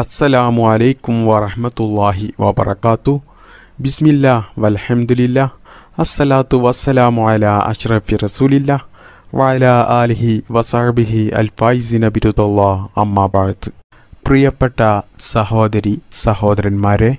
അസ്സലാമു അലൈക്കും വറഹമത്തല്ലാഹി വാബർക്കാത്തു ബിസ്മില്ല വലഹമുല്ല അസ്സലാത്തു വസ്സലാമു അല അഷ്റഫി റസൂലില്ല വാല ആലിഹി വസാബിഹി അൽഫായിസിന ബിരുദല്ലാ അമ്മാബാത്ത് പ്രിയപ്പെട്ട സഹോദരി സഹോദരന്മാരെ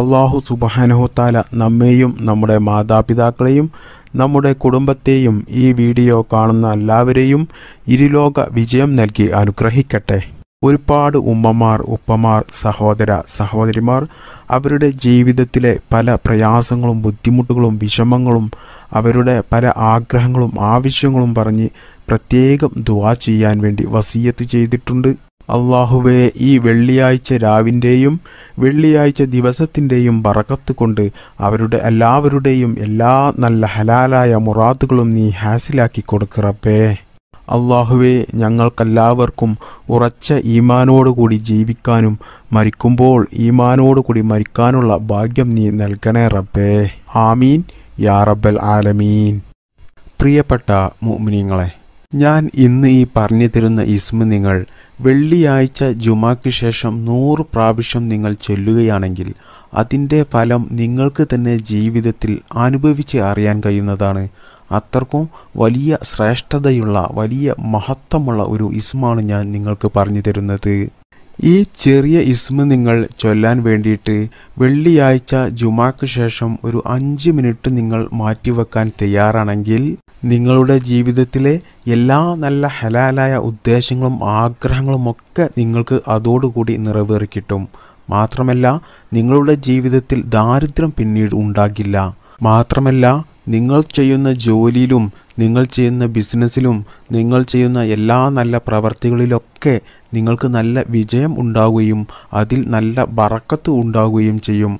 അള്ളാഹു സുബാനഹുത്താല നമ്മെയും നമ്മുടെ മാതാപിതാക്കളെയും നമ്മുടെ കുടുംബത്തെയും ഈ വീഡിയോ കാണുന്ന എല്ലാവരെയും ഇരുലോക വിജയം നൽകി അനുഗ്രഹിക്കട്ടെ ഒരുപാട് ഉമ്മമാർ ഉപ്പമാർ സഹോദര സഹോദരിമാർ അവരുടെ ജീവിതത്തിലെ പല പ്രയാസങ്ങളും ബുദ്ധിമുട്ടുകളും വിഷമങ്ങളും അവരുടെ പല ആഗ്രഹങ്ങളും ആവശ്യങ്ങളും പറഞ്ഞ് പ്രത്യേകം ദുവാ ചെയ്യാൻ വേണ്ടി വസീയത്ത് ചെയ്തിട്ടുണ്ട് അള്ളാഹുവെ ഈ വെള്ളിയാഴ്ച രാവിൻ്റെയും വെള്ളിയാഴ്ച ദിവസത്തിൻ്റെയും പറക്കത്ത് കൊണ്ട് അവരുടെ എല്ലാവരുടെയും എല്ലാ നല്ല ഹലാലായ മുറാദുകളും നീ ഹാസിലാക്കി കൊടുക്കറപ്പേ അള്ളാഹുവെ ഞങ്ങൾക്കെല്ലാവർക്കും ഉറച്ച ഈമാനോടുകൂടി ജീവിക്കാനും മരിക്കുമ്പോൾ ഈമാനോടുകൂടി മരിക്കാനുള്ള ഭാഗ്യം നീ നൽകണേ റബ്ബേ ആമീൻ യാ റബ്ബൽ ആലമീൻ പ്രിയപ്പെട്ട മുഅ്മിനീങ്ങളെ ഞാൻ ഇന്ന് ഈ പറഞ്ഞു തരുന്ന ഇസ്മ നിങ്ങൾ വെള്ളിയാഴ്ച ജുമാക്ക് ശേഷം നൂറ് പ്രാവശ്യം നിങ്ങൾ ചൊല്ലുകയാണെങ്കിൽ അതിൻ്റെ ഫലം നിങ്ങൾക്ക് തന്നെ ജീവിതത്തിൽ അനുഭവിച്ച് അറിയാൻ കഴിയുന്നതാണ് അത്രക്കും വലിയ ശ്രേഷ്ഠതയുള്ള വലിയ മഹത്വമുള്ള ഒരു ഇസ്മാണ് ഞാൻ നിങ്ങൾക്ക് പറഞ്ഞു തരുന്നത് ഈ ചെറിയ ഇസ്മ നിങ്ങൾ ചൊല്ലാൻ വേണ്ടിയിട്ട് വെള്ളിയാഴ്ച ജുമാക്ക് ശേഷം ഒരു അഞ്ച് മിനിറ്റ് നിങ്ങൾ മാറ്റിവെക്കാൻ തയ്യാറാണെങ്കിൽ നിങ്ങളുടെ ജീവിതത്തിലെ എല്ലാ നല്ല ഹലാലായ ഉദ്ദേശങ്ങളും ആഗ്രഹങ്ങളും ഒക്കെ നിങ്ങൾക്ക് അതോടുകൂടി നിറവേറി കിട്ടും മാത്രമല്ല നിങ്ങളുടെ ജീവിതത്തിൽ ദാരിദ്ര്യം പിന്നീട് ഉണ്ടാകില്ല മാത്രമല്ല നിങ്ങൾ ചെയ്യുന്ന ജോലിയിലും നിങ്ങൾ ചെയ്യുന്ന ബിസിനസ്സിലും നിങ്ങൾ ചെയ്യുന്ന എല്ലാ നല്ല പ്രവർത്തികളിലൊക്കെ നിങ്ങൾക്ക് നല്ല വിജയം ഉണ്ടാവുകയും അതിൽ നല്ല ബറക്കത്ത് ഉണ്ടാവുകയും ചെയ്യും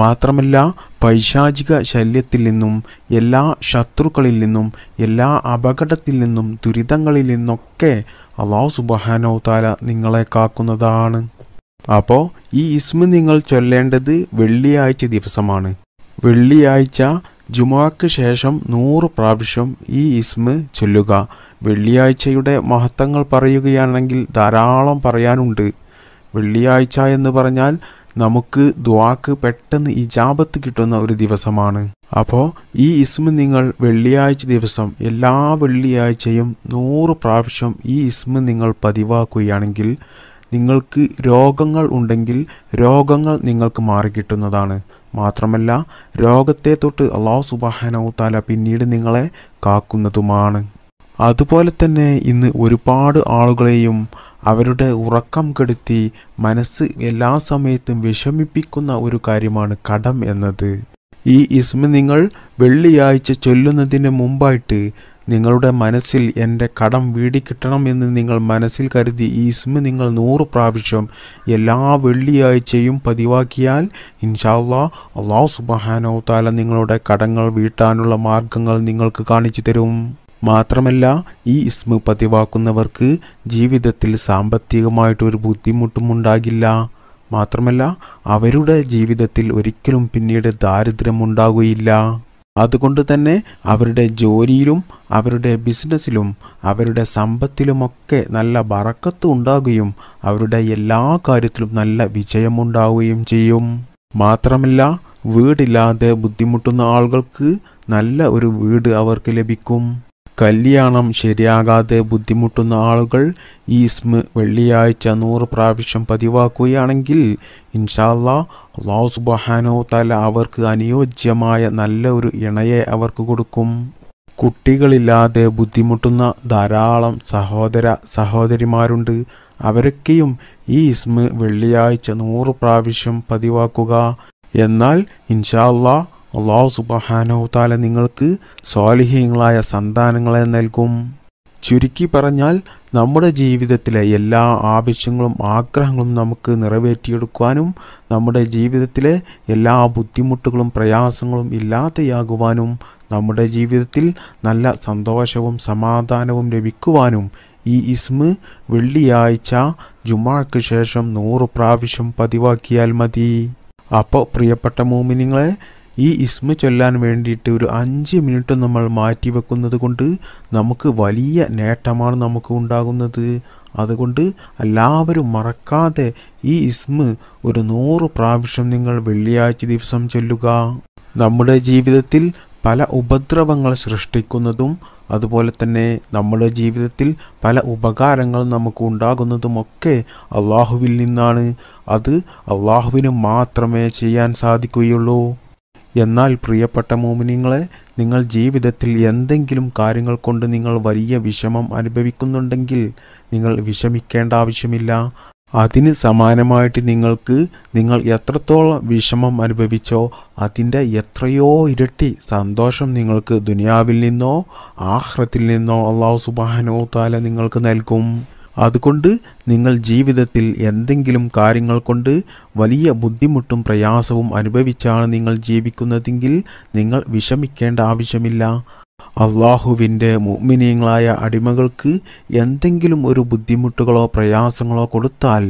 മാത്രമല്ല പൈശാചിക ശല്യത്തിൽ നിന്നും എല്ലാ ശത്രുക്കളിൽ നിന്നും എല്ലാ അപകടത്തിൽ നിന്നും ദുരിതങ്ങളിൽ നിന്നൊക്കെ അള്ളാഹു സുബഹാനോ താല നിങ്ങളെ കാക്കുന്നതാണ് അപ്പോൾ ഈ ഇസ്മ നിങ്ങൾ ചൊല്ലേണ്ടത് വെള്ളിയാഴ്ച ദിവസമാണ് വെള്ളിയാഴ്ച ജുമാക്ക് ശേഷം നൂറ് പ്രാവശ്യം ഈ ഇസ്മ് ചൊല്ലുക വെള്ളിയാഴ്ചയുടെ മഹത്വങ്ങൾ പറയുകയാണെങ്കിൽ ധാരാളം പറയാനുണ്ട് വെള്ളിയാഴ്ച എന്ന് പറഞ്ഞാൽ നമുക്ക് ദ്വാക്ക് പെട്ടെന്ന് ഇജാബത്ത് കിട്ടുന്ന ഒരു ദിവസമാണ് അപ്പോൾ ഈ ഇസ്മ് നിങ്ങൾ വെള്ളിയാഴ്ച ദിവസം എല്ലാ വെള്ളിയാഴ്ചയും നൂറ് പ്രാവശ്യം ഈ ഇസ്മ് നിങ്ങൾ പതിവാക്കുകയാണെങ്കിൽ നിങ്ങൾക്ക് രോഗങ്ങൾ ഉണ്ടെങ്കിൽ രോഗങ്ങൾ നിങ്ങൾക്ക് മാറിക്കിട്ടുന്നതാണ് മാത്രമല്ല രോഗത്തെ തൊട്ട് അള്ളാഹു തല പിന്നീട് നിങ്ങളെ കാക്കുന്നതുമാണ് അതുപോലെ തന്നെ ഇന്ന് ഒരുപാട് ആളുകളെയും അവരുടെ ഉറക്കം കെടുത്തി മനസ്സ് എല്ലാ സമയത്തും വിഷമിപ്പിക്കുന്ന ഒരു കാര്യമാണ് കടം എന്നത് ഈ ഇസ്മ നിങ്ങൾ വെള്ളിയാഴ്ച ചൊല്ലുന്നതിന് മുമ്പായിട്ട് നിങ്ങളുടെ മനസ്സിൽ എൻ്റെ കടം വീടിക്കിട്ടണം എന്ന് നിങ്ങൾ മനസ്സിൽ കരുതി ഈ സിമ നിങ്ങൾ നൂറ് പ്രാവശ്യം എല്ലാ വെള്ളിയാഴ്ചയും പതിവാക്കിയാൽ ഇൻഷാല്ലാ അള്ളാഹു സുബഹാനോ താല നിങ്ങളുടെ കടങ്ങൾ വീട്ടാനുള്ള മാർഗങ്ങൾ നിങ്ങൾക്ക് കാണിച്ചു തരും മാത്രമല്ല ഈ ഇസ്മ പതിവാക്കുന്നവർക്ക് ജീവിതത്തിൽ സാമ്പത്തികമായിട്ടൊരു ബുദ്ധിമുട്ടും ഉണ്ടാകില്ല മാത്രമല്ല അവരുടെ ജീവിതത്തിൽ ഒരിക്കലും പിന്നീട് ദാരിദ്ര്യമുണ്ടാകുകയില്ല അതുകൊണ്ട് തന്നെ അവരുടെ ജോലിയിലും അവരുടെ ബിസിനസ്സിലും അവരുടെ സമ്പത്തിലുമൊക്കെ നല്ല വറക്കത്ത് ഉണ്ടാകുകയും അവരുടെ എല്ലാ കാര്യത്തിലും നല്ല വിജയമുണ്ടാവുകയും ചെയ്യും മാത്രമല്ല വീടില്ലാതെ ബുദ്ധിമുട്ടുന്ന ആളുകൾക്ക് നല്ല ഒരു വീട് അവർക്ക് ലഭിക്കും കല്യാണം ശരിയാകാതെ ബുദ്ധിമുട്ടുന്ന ആളുകൾ ഈ ഇസ്മ വെള്ളിയാഴ്ച നൂറ് പ്രാവശ്യം പതിവാക്കുകയാണെങ്കിൽ ഇൻഷാല്ല ലോസ് ബഹാനോ തല അവർക്ക് അനുയോജ്യമായ നല്ല ഒരു ഇണയെ അവർക്ക് കൊടുക്കും കുട്ടികളില്ലാതെ ബുദ്ധിമുട്ടുന്ന ധാരാളം സഹോദര സഹോദരിമാരുണ്ട് അവരൊക്കെയും ഈ ഇസ്മ വെള്ളിയാഴ്ച നൂറ് പ്രാവശ്യം പതിവാക്കുക എന്നാൽ ഇൻഷാല്ലാ അള്ളാഹു സുബഹാനോത്താല നിങ്ങൾക്ക് സ്വാലിഹ്യങ്ങളായ സന്താനങ്ങളെ നൽകും ചുരുക്കി പറഞ്ഞാൽ നമ്മുടെ ജീവിതത്തിലെ എല്ലാ ആവശ്യങ്ങളും ആഗ്രഹങ്ങളും നമുക്ക് നിറവേറ്റിയെടുക്കുവാനും നമ്മുടെ ജീവിതത്തിലെ എല്ലാ ബുദ്ധിമുട്ടുകളും പ്രയാസങ്ങളും ഇല്ലാതെയാകുവാനും നമ്മുടെ ജീവിതത്തിൽ നല്ല സന്തോഷവും സമാധാനവും ലഭിക്കുവാനും ഈ ഇസ്മ് വെള്ളിയാഴ്ച ജുമാക്ക് ശേഷം നൂറ് പ്രാവശ്യം പതിവാക്കിയാൽ മതി അപ്പോൾ പ്രിയപ്പെട്ട മൂമിനിങ്ങളെ ഈ ഇസ്മ ചൊല്ലാൻ വേണ്ടിയിട്ട് ഒരു അഞ്ച് മിനിറ്റ് നമ്മൾ മാറ്റി വെക്കുന്നത് കൊണ്ട് നമുക്ക് വലിയ നേട്ടമാണ് നമുക്ക് ഉണ്ടാകുന്നത് അതുകൊണ്ട് എല്ലാവരും മറക്കാതെ ഈ ഇസ്മ ഒരു നൂറ് പ്രാവശ്യം നിങ്ങൾ വെള്ളിയാഴ്ച ദിവസം ചൊല്ലുക നമ്മുടെ ജീവിതത്തിൽ പല ഉപദ്രവങ്ങൾ സൃഷ്ടിക്കുന്നതും അതുപോലെ തന്നെ നമ്മുടെ ജീവിതത്തിൽ പല ഉപകാരങ്ങൾ നമുക്ക് ഉണ്ടാകുന്നതുമൊക്കെ അള്ളാഹുവിൽ നിന്നാണ് അത് അള്ളാഹുവിന് മാത്രമേ ചെയ്യാൻ സാധിക്കുകയുള്ളൂ എന്നാൽ പ്രിയപ്പെട്ട മോമിനിങ്ങളെ നിങ്ങൾ ജീവിതത്തിൽ എന്തെങ്കിലും കാര്യങ്ങൾ കൊണ്ട് നിങ്ങൾ വലിയ വിഷമം അനുഭവിക്കുന്നുണ്ടെങ്കിൽ നിങ്ങൾ വിഷമിക്കേണ്ട ആവശ്യമില്ല അതിന് സമാനമായിട്ട് നിങ്ങൾക്ക് നിങ്ങൾ എത്രത്തോളം വിഷമം അനുഭവിച്ചോ അതിൻ്റെ എത്രയോ ഇരട്ടി സന്തോഷം നിങ്ങൾക്ക് ദുനിയാവിൽ നിന്നോ ആഹ്രത്തിൽ നിന്നോ അള്ളാഹു സുബാനോ താല നിങ്ങൾക്ക് നൽകും അതുകൊണ്ട് നിങ്ങൾ ജീവിതത്തിൽ എന്തെങ്കിലും കാര്യങ്ങൾ കൊണ്ട് വലിയ ബുദ്ധിമുട്ടും പ്രയാസവും അനുഭവിച്ചാണ് നിങ്ങൾ ജീവിക്കുന്നതെങ്കിൽ നിങ്ങൾ വിഷമിക്കേണ്ട ആവശ്യമില്ല അള്ളാഹുവിൻ്റെ മുഅ്മിനീങ്ങളായ അടിമകൾക്ക് എന്തെങ്കിലും ഒരു ബുദ്ധിമുട്ടുകളോ പ്രയാസങ്ങളോ കൊടുത്താൽ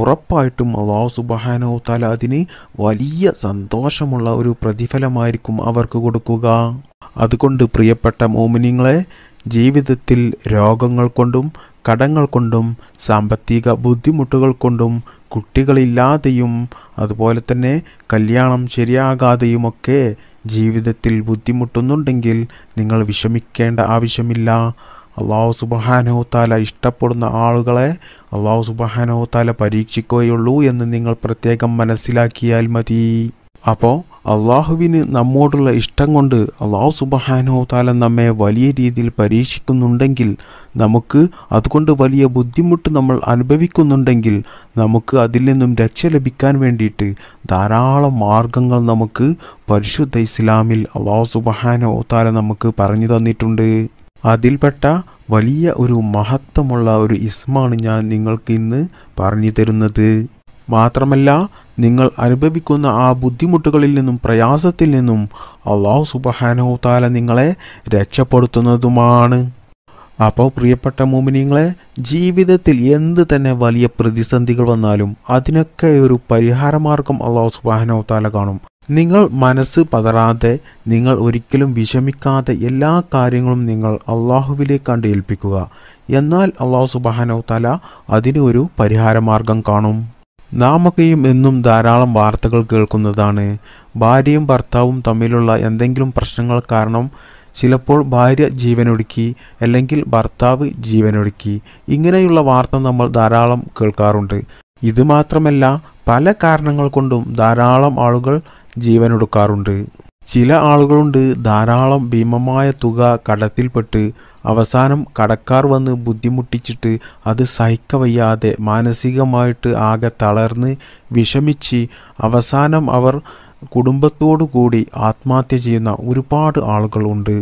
ഉറപ്പായിട്ടും അള്ളാഹു സുബഹാനോ തല അതിന് വലിയ സന്തോഷമുള്ള ഒരു പ്രതിഫലമായിരിക്കും അവർക്ക് കൊടുക്കുക അതുകൊണ്ട് പ്രിയപ്പെട്ട മോമിനിങ്ങളെ ജീവിതത്തിൽ രോഗങ്ങൾ കൊണ്ടും കടങ്ങൾ കൊണ്ടും സാമ്പത്തിക ബുദ്ധിമുട്ടുകൾ കൊണ്ടും കുട്ടികളില്ലാതെയും അതുപോലെ തന്നെ കല്യാണം ശരിയാകാതെയുമൊക്കെ ജീവിതത്തിൽ ബുദ്ധിമുട്ടുന്നുണ്ടെങ്കിൽ നിങ്ങൾ വിഷമിക്കേണ്ട ആവശ്യമില്ല അള്ളാഹു താല ഇഷ്ടപ്പെടുന്ന ആളുകളെ അള്ളാഹു താല പരീക്ഷിക്കുകയുള്ളൂ എന്ന് നിങ്ങൾ പ്രത്യേകം മനസ്സിലാക്കിയാൽ മതി അപ്പോൾ അള്ളാഹുവിന് നമ്മോടുള്ള ഇഷ്ടം കൊണ്ട് അള്ളാഹു സുബഹാനോ താല നമ്മെ വലിയ രീതിയിൽ പരീക്ഷിക്കുന്നുണ്ടെങ്കിൽ നമുക്ക് അതുകൊണ്ട് വലിയ ബുദ്ധിമുട്ട് നമ്മൾ അനുഭവിക്കുന്നുണ്ടെങ്കിൽ നമുക്ക് അതിൽ നിന്നും രക്ഷ ലഭിക്കാൻ വേണ്ടിയിട്ട് ധാരാളം മാർഗങ്ങൾ നമുക്ക് പരിശുദ്ധ ഇസ്ലാമിൽ അള്ളാഹു സുബഹാനോ താല നമുക്ക് പറഞ്ഞു തന്നിട്ടുണ്ട് അതിൽപ്പെട്ട വലിയ ഒരു മഹത്വമുള്ള ഒരു ഇസ്മാണ് ഞാൻ നിങ്ങൾക്ക് ഇന്ന് പറഞ്ഞു തരുന്നത് മാത്രമല്ല നിങ്ങൾ അനുഭവിക്കുന്ന ആ ബുദ്ധിമുട്ടുകളിൽ നിന്നും പ്രയാസത്തിൽ നിന്നും അള്ളാഹു സുബഹാനോ താല നിങ്ങളെ രക്ഷപ്പെടുത്തുന്നതുമാണ് അപ്പോൾ പ്രിയപ്പെട്ട മോമിനിങ്ങളെ ജീവിതത്തിൽ എന്ത് തന്നെ വലിയ പ്രതിസന്ധികൾ വന്നാലും അതിനൊക്കെ ഒരു പരിഹാരമാർഗം അള്ളാഹു സുബാനോ താല കാണും നിങ്ങൾ മനസ്സ് പതറാതെ നിങ്ങൾ ഒരിക്കലും വിഷമിക്കാതെ എല്ലാ കാര്യങ്ങളും നിങ്ങൾ അള്ളാഹുവിലേക്ക് കണ്ട് ഏൽപ്പിക്കുക എന്നാൽ അള്ളാഹു സുബാനോ താല അതിന് ഒരു പരിഹാരമാർഗം കാണും നാമകയും എന്നും ധാരാളം വാർത്തകൾ കേൾക്കുന്നതാണ് ഭാര്യയും ഭർത്താവും തമ്മിലുള്ള എന്തെങ്കിലും പ്രശ്നങ്ങൾ കാരണം ചിലപ്പോൾ ഭാര്യ ജീവനൊടുക്കി അല്ലെങ്കിൽ ഭർത്താവ് ജീവനൊടുക്കി ഇങ്ങനെയുള്ള വാർത്ത നമ്മൾ ധാരാളം കേൾക്കാറുണ്ട് ഇത് മാത്രമല്ല പല കാരണങ്ങൾ കൊണ്ടും ധാരാളം ആളുകൾ ജീവനൊടുക്കാറുണ്ട് ചില ആളുകളുണ്ട് ധാരാളം ഭീമമായ തുക കടത്തിൽപ്പെട്ട് അവസാനം കടക്കാർ വന്ന് ബുദ്ധിമുട്ടിച്ചിട്ട് അത് സഹിക്കവയ്യാതെ മാനസികമായിട്ട് ആകെ തളർന്ന് വിഷമിച്ച് അവസാനം അവർ കുടുംബത്തോടു കൂടി ആത്മഹത്യ ചെയ്യുന്ന ഒരുപാട് ആളുകളുണ്ട്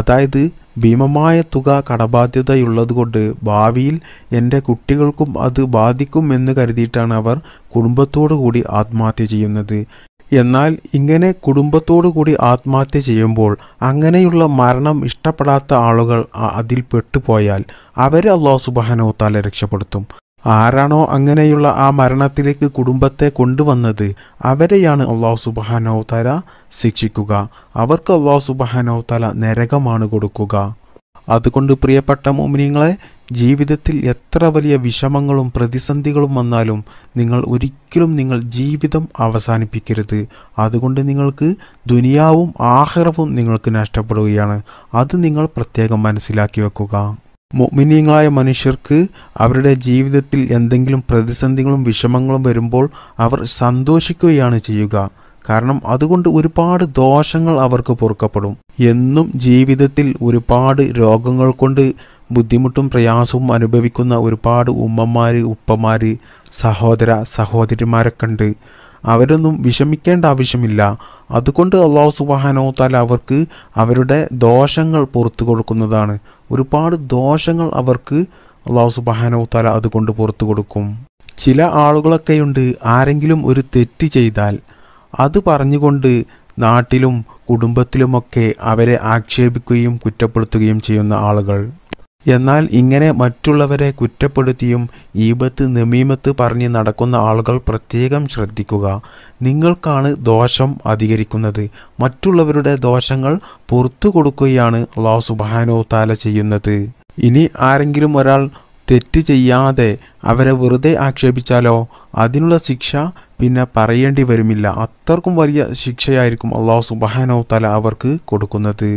അതായത് ഭീമമായ തുക കടബാധ്യതയുള്ളതുകൊണ്ട് ഭാവിയിൽ എൻ്റെ കുട്ടികൾക്കും അത് ബാധിക്കും എന്ന് കരുതിയിട്ടാണ് അവർ കുടുംബത്തോടു കൂടി ആത്മഹത്യ ചെയ്യുന്നത് എന്നാൽ ഇങ്ങനെ കുടുംബത്തോടു കൂടി ആത്മഹത്യ ചെയ്യുമ്പോൾ അങ്ങനെയുള്ള മരണം ഇഷ്ടപ്പെടാത്ത ആളുകൾ അതിൽ പെട്ടുപോയാൽ അവരെ അള്ളാഹു സുബാനോ താല രക്ഷപ്പെടുത്തും ആരാണോ അങ്ങനെയുള്ള ആ മരണത്തിലേക്ക് കുടുംബത്തെ കൊണ്ടുവന്നത് അവരെയാണ് അള്ളാഹു സുബാനോ താല ശിക്ഷിക്കുക അവർക്ക് അള്ളാഹു സുബാനോ തല നരകമാണ് കൊടുക്കുക അതുകൊണ്ട് പ്രിയപ്പെട്ട മോമിനിയങ്ങളെ ജീവിതത്തിൽ എത്ര വലിയ വിഷമങ്ങളും പ്രതിസന്ധികളും വന്നാലും നിങ്ങൾ ഒരിക്കലും നിങ്ങൾ ജീവിതം അവസാനിപ്പിക്കരുത് അതുകൊണ്ട് നിങ്ങൾക്ക് ദുനിയാവും ആഹ്റവും നിങ്ങൾക്ക് നഷ്ടപ്പെടുകയാണ് അത് നിങ്ങൾ പ്രത്യേകം മനസ്സിലാക്കി വെക്കുക മോമിനിയങ്ങളായ മനുഷ്യർക്ക് അവരുടെ ജീവിതത്തിൽ എന്തെങ്കിലും പ്രതിസന്ധികളും വിഷമങ്ങളും വരുമ്പോൾ അവർ സന്തോഷിക്കുകയാണ് ചെയ്യുക കാരണം അതുകൊണ്ട് ഒരുപാട് ദോഷങ്ങൾ അവർക്ക് പൊറുക്കപ്പെടും എന്നും ജീവിതത്തിൽ ഒരുപാട് രോഗങ്ങൾ കൊണ്ട് ബുദ്ധിമുട്ടും പ്രയാസവും അനുഭവിക്കുന്ന ഒരുപാട് ഉമ്മമാർ ഉപ്പമാർ സഹോദര സഹോദരിമാരൊക്കെ ഉണ്ട് അവരൊന്നും വിഷമിക്കേണ്ട ആവശ്യമില്ല അതുകൊണ്ട് അള്ളാഹു സുബാനോ താല അവർക്ക് അവരുടെ ദോഷങ്ങൾ പുറത്തു കൊടുക്കുന്നതാണ് ഒരുപാട് ദോഷങ്ങൾ അവർക്ക് അള്ളാഹു സുബാനോ താല അതുകൊണ്ട് പുറത്തു കൊടുക്കും ചില ആളുകളൊക്കെയുണ്ട് ആരെങ്കിലും ഒരു തെറ്റ് ചെയ്താൽ അത് പറഞ്ഞുകൊണ്ട് നാട്ടിലും കുടുംബത്തിലുമൊക്കെ അവരെ ആക്ഷേപിക്കുകയും കുറ്റപ്പെടുത്തുകയും ചെയ്യുന്ന ആളുകൾ എന്നാൽ ഇങ്ങനെ മറ്റുള്ളവരെ കുറ്റപ്പെടുത്തിയും ഈപത്ത് നമീമത്ത് പറഞ്ഞ് നടക്കുന്ന ആളുകൾ പ്രത്യേകം ശ്രദ്ധിക്കുക നിങ്ങൾക്കാണ് ദോഷം അധികരിക്കുന്നത് മറ്റുള്ളവരുടെ ദോഷങ്ങൾ പുറത്തു കൊടുക്കുകയാണ് അള്ളാഹു സുബാനോ താല ചെയ്യുന്നത് ഇനി ആരെങ്കിലും ഒരാൾ തെറ്റ് ചെയ്യാതെ അവരെ വെറുതെ ആക്ഷേപിച്ചാലോ അതിനുള്ള ശിക്ഷ പിന്നെ പറയേണ്ടി വരുമില്ല അത്രക്കും വലിയ ശിക്ഷയായിരിക്കും അള്ളാഹു സുബഹാനോ തല അവർക്ക് കൊടുക്കുന്നത്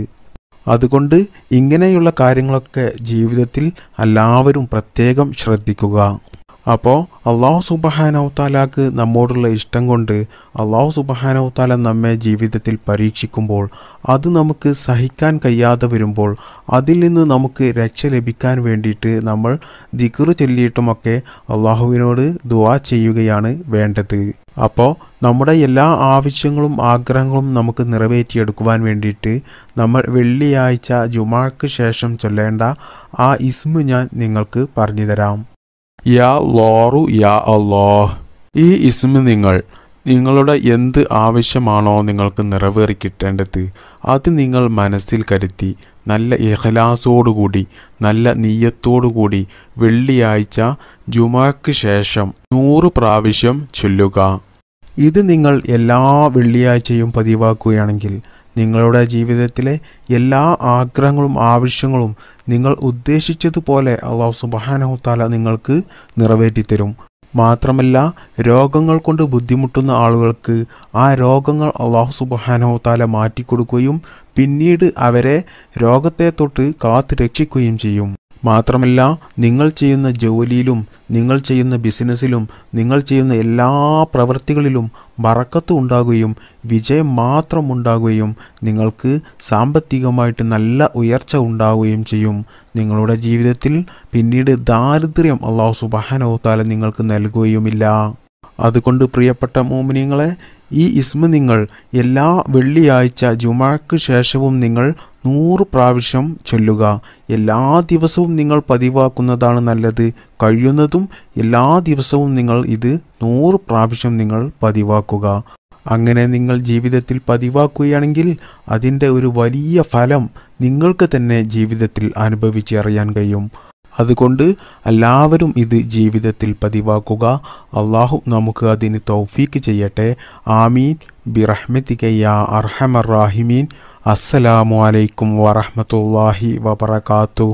അതുകൊണ്ട് ഇങ്ങനെയുള്ള കാര്യങ്ങളൊക്കെ ജീവിതത്തിൽ എല്ലാവരും പ്രത്യേകം ശ്രദ്ധിക്കുക അപ്പോൾ അള്ളാഹു സുബഹാനവത്താലാക്ക് നമ്മോടുള്ള ഇഷ്ടം കൊണ്ട് അള്ളാഹു സുബഹാനവത്താല നമ്മെ ജീവിതത്തിൽ പരീക്ഷിക്കുമ്പോൾ അത് നമുക്ക് സഹിക്കാൻ കഴിയാതെ വരുമ്പോൾ അതിൽ നിന്ന് നമുക്ക് രക്ഷ ലഭിക്കാൻ വേണ്ടിയിട്ട് നമ്മൾ ദിക്കുറു ചൊല്ലിയിട്ടുമൊക്കെ അള്ളാഹുവിനോട് ദുവാ ചെയ്യുകയാണ് വേണ്ടത് അപ്പോൾ നമ്മുടെ എല്ലാ ആവശ്യങ്ങളും ആഗ്രഹങ്ങളും നമുക്ക് നിറവേറ്റിയെടുക്കുവാൻ വേണ്ടിയിട്ട് നമ്മൾ വെള്ളിയാഴ്ച ജുമാക്ക് ശേഷം ചൊല്ലേണ്ട ആ ഇസ്മു ഞാൻ നിങ്ങൾക്ക് പറഞ്ഞുതരാം യാ ലോറു യാ അല്ലോ ഈ ഇസ്മ നിങ്ങൾ നിങ്ങളുടെ എന്ത് ആവശ്യമാണോ നിങ്ങൾക്ക് നിറവേറി കിട്ടേണ്ടത് അത് നിങ്ങൾ മനസ്സിൽ കരുത്തി നല്ല ഇഹലാസോടുകൂടി നല്ല നീയത്തോടുകൂടി വെള്ളിയാഴ്ച ജുമാക്ക് ശേഷം നൂറ് പ്രാവശ്യം ചൊല്ലുക ഇത് നിങ്ങൾ എല്ലാ വെള്ളിയാഴ്ചയും പതിവാക്കുകയാണെങ്കിൽ നിങ്ങളുടെ ജീവിതത്തിലെ എല്ലാ ആഗ്രഹങ്ങളും ആവശ്യങ്ങളും നിങ്ങൾ ഉദ്ദേശിച്ചതുപോലെ അള്ളാഹു താല നിങ്ങൾക്ക് നിറവേറ്റിത്തരും മാത്രമല്ല രോഗങ്ങൾ കൊണ്ട് ബുദ്ധിമുട്ടുന്ന ആളുകൾക്ക് ആ രോഗങ്ങൾ അള്ളാഹു താല മാറ്റിക്കൊടുക്കുകയും പിന്നീട് അവരെ രോഗത്തെ തൊട്ട് കാത്തു രക്ഷിക്കുകയും ചെയ്യും മാത്രമല്ല നിങ്ങൾ ചെയ്യുന്ന ജോലിയിലും നിങ്ങൾ ചെയ്യുന്ന ബിസിനസ്സിലും നിങ്ങൾ ചെയ്യുന്ന എല്ലാ പ്രവൃത്തികളിലും ബറക്കത്ത് ഉണ്ടാകുകയും വിജയം മാത്രം ഉണ്ടാകുകയും നിങ്ങൾക്ക് സാമ്പത്തികമായിട്ട് നല്ല ഉയർച്ച ഉണ്ടാവുകയും ചെയ്യും നിങ്ങളുടെ ജീവിതത്തിൽ പിന്നീട് ദാരിദ്ര്യം അള്ളാഹു സുബാനോ താല നിങ്ങൾക്ക് നൽകുകയുമില്ല അതുകൊണ്ട് പ്രിയപ്പെട്ട മോമിനിയങ്ങളെ ഈ ഇസ്മ നിങ്ങൾ എല്ലാ വെള്ളിയാഴ്ച ജുമാക്ക് ശേഷവും നിങ്ങൾ നൂറ് പ്രാവശ്യം ചൊല്ലുക എല്ലാ ദിവസവും നിങ്ങൾ പതിവാക്കുന്നതാണ് നല്ലത് കഴിയുന്നതും എല്ലാ ദിവസവും നിങ്ങൾ ഇത് നൂറ് പ്രാവശ്യം നിങ്ങൾ പതിവാക്കുക അങ്ങനെ നിങ്ങൾ ജീവിതത്തിൽ പതിവാക്കുകയാണെങ്കിൽ അതിൻ്റെ ഒരു വലിയ ഫലം നിങ്ങൾക്ക് തന്നെ ജീവിതത്തിൽ അനുഭവിച്ചറിയാൻ കഴിയും അതുകൊണ്ട് എല്ലാവരും ഇത് ജീവിതത്തിൽ പതിവാക്കുക അള്ളാഹു നമുക്ക് അതിന് തൗഫീക്ക് ചെയ്യട്ടെ ആമീൻ ബിറഹ്മിയ അർഹമർ റാഹിമീൻ അസ്സലാമു അലൈക്കും വറഹമത്തല്ലാഹി വബർക്കാത്തു